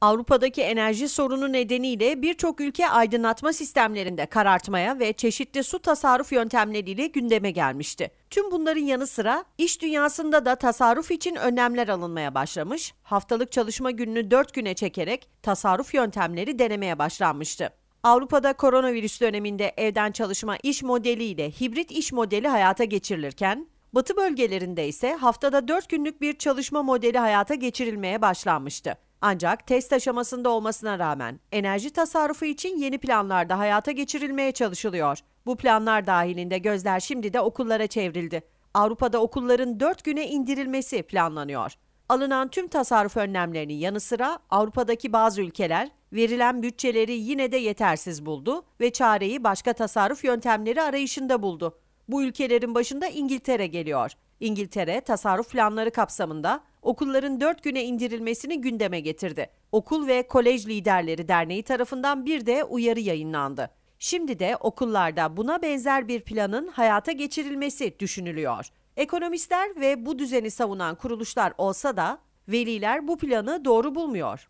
Avrupa'daki enerji sorunu nedeniyle birçok ülke aydınlatma sistemlerinde karartmaya ve çeşitli su tasarruf yöntemleriyle gündeme gelmişti. Tüm bunların yanı sıra iş dünyasında da tasarruf için önlemler alınmaya başlamış, haftalık çalışma gününü 4 güne çekerek tasarruf yöntemleri denemeye başlanmıştı. Avrupa'da koronavirüs döneminde evden çalışma iş modeliyle hibrit iş modeli hayata geçirilirken, Batı bölgelerinde ise haftada 4 günlük bir çalışma modeli hayata geçirilmeye başlanmıştı. Ancak test aşamasında olmasına rağmen enerji tasarrufu için yeni planlar da hayata geçirilmeye çalışılıyor. Bu planlar dahilinde gözler şimdi de okullara çevrildi. Avrupa'da okulların 4 güne indirilmesi planlanıyor. Alınan tüm tasarruf önlemlerinin yanı sıra Avrupa'daki bazı ülkeler verilen bütçeleri yine de yetersiz buldu ve çareyi başka tasarruf yöntemleri arayışında buldu. Bu ülkelerin başında İngiltere geliyor. İngiltere tasarruf planları kapsamında okulların 4 güne indirilmesini gündeme getirdi. Okul ve Kolej Liderleri Derneği tarafından bir de uyarı yayınlandı. Şimdi de okullarda buna benzer bir planın hayata geçirilmesi düşünülüyor. Ekonomistler ve bu düzeni savunan kuruluşlar olsa da veliler bu planı doğru bulmuyor.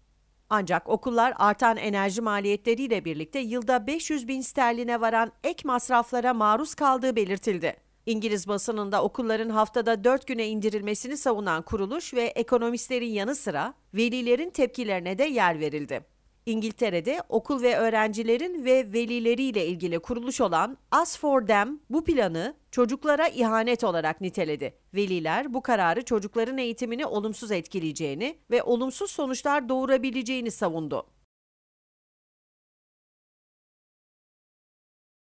Ancak okullar artan enerji maliyetleriyle birlikte yılda 500 bin sterline varan ek masraflara maruz kaldığı belirtildi. İngiliz basınında okulların haftada 4 güne indirilmesini savunan kuruluş ve ekonomistlerin yanı sıra velilerin tepkilerine de yer verildi. İngiltere'de okul ve öğrencilerin ve velileriyle ilgili kuruluş olan As for Them bu planı çocuklara ihanet olarak niteledi. Veliler bu kararı çocukların eğitimini olumsuz etkileyeceğini ve olumsuz sonuçlar doğurabileceğini savundu.